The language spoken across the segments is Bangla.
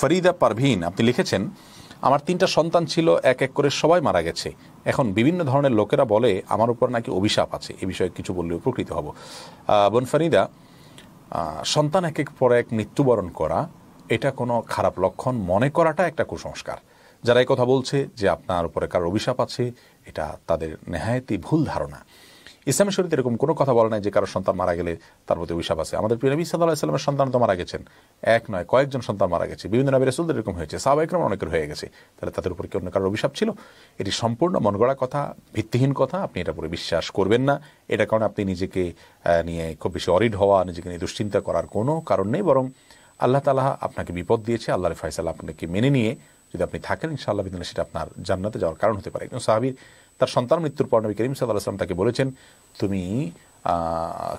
ফরিদা পারভিন আপনি লিখেছেন আমার তিনটা সন্তান ছিল এক এক করে সবাই মারা গেছে এখন বিভিন্ন ধরনের লোকেরা বলে আমার উপর নাকি অভিশাপ আছে এ বিষয়ে কিছু বললে উপকৃত হব বোন ফরিদা সন্তান এক এক পর এক মৃত্যুবরণ করা এটা কোনো খারাপ লক্ষণ মনে করাটা একটা কুসংস্কার যারা এই কথা বলছে যে আপনার উপরে কার অভিশাপ আছে এটা তাদের নেহায়তি ভুল ধারণা ইসলামের শরীর এরকম কোনো কথা বলে নাই যে কারো সন্তান মারা গেলে তার প্রতি অভিশাপ আছে আমাদের প্রিয় নবী সাল্লাহ ইসলামের সন্তান তো মারা গেছেন এক নয় কয়েকজন সন্তান মারা গেছে বিভিন্ন নবী রসুলদের এরকম হয়েছে সাবাইক্রম অনেকের হয়ে গেছে তাহলে তাদের উপর কি অন্য কারোর অভিশাপ ছিল এটি সম্পূর্ণ মনগড়া কথা ভিত্তিহীন কথা আপনি এটা উপরে বিশ্বাস করবেন না এটা কারণে আপনি নিজেকে নিয়ে খুব বেশি অরিড হওয়া নিজেকে নিয়ে দুশ্চিন্তা করার কোনো কারণ নেই বরং আল্লাহ তালা আপনাকে বিপদ দিয়েছে আল্লাহর ফয়সাল আপনাকে মেনে নিয়ে যদি আপনি থাকেন ইনশাআল্লাহ বিদিন সেটা আপনার জান্নাতে যাওয়ার কারণ হতে পারে একজন সাহাবির তার সন্তান মৃত্যুর পর নবী করিম সাল্লাহ আসলাম তাকে বলেছেন তুমি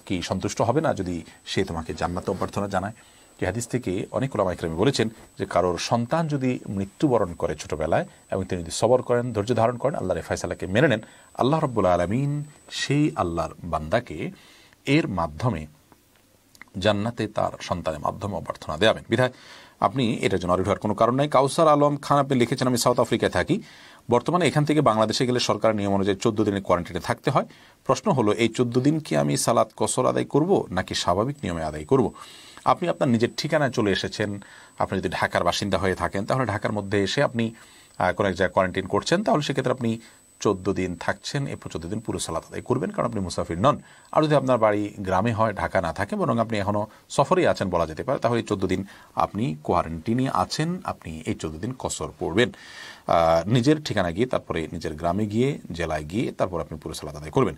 কি সন্তুষ্ট হবে না যদি সে তোমাকে জান্নাত অভ্যর্থনা জানায় এই হাদিস থেকে অনেক ওলামা ইকরামি বলেছেন যে কারোর সন্তান যদি মৃত্যুবরণ করে ছোটবেলায় এবং তিনি যদি সবর করেন ধৈর্য ধারণ করেন আল্লাহর ফয়সালাকে মেনে নেন আল্লাহ রব্বুল্লা আলমিন সেই আল্লাহর বান্দাকে এর মাধ্যমে জান্নাতে তার সন্তানের মাধ্যমে অভ্যর্থনা দেওয়াবেন বিধায় আপনি এটার জন্য অরিভার কোনো কারণ নাই কাউসার আলম খান আপনি লিখেছেন আমি সাউথ আফ্রিকায় থাকি বর্তমানে এখান থেকে বাংলাদেশে গেলে সরকার নিয়ম অনুযায়ী চোদ্দ দিনের কোয়ারেন্টাইনে থাকতে হয় প্রশ্ন হলো এই চোদ্দ দিন কি আমি সালাদ কসর আদায় করব নাকি স্বাভাবিক নিয়মে আদায় করব আপনি আপনার নিজের ঠিকানায় চলে এসেছেন আপনি যদি ঢাকার বাসিন্দা হয়ে থাকেন তাহলে ঢাকার মধ্যে এসে আপনি কোনো এক জায়গায় কোয়ারেন্টাইন করছেন তাহলে সেক্ষেত্রে আপনি চোদ্দ দিন থাকছেন এরপর চোদ্দ দিন পুরো সালাত আদায় করবেন কারণ আপনি মুসাফির নন আর যদি আপনার বাড়ি গ্রামে হয় ঢাকা না থাকে বরং আপনি এখনও সফরেই আছেন বলা যেতে পারে তাহলে চোদ্দ দিন আপনি কোয়ারেন্টিনে আছেন আপনি এই চোদ্দ দিন কসর পড়বেন নিজের ঠিকানা গিয়ে তারপরে নিজের গ্রামে গিয়ে জেলায় গিয়ে তারপর আপনি পুরো সালাত আদায় করবেন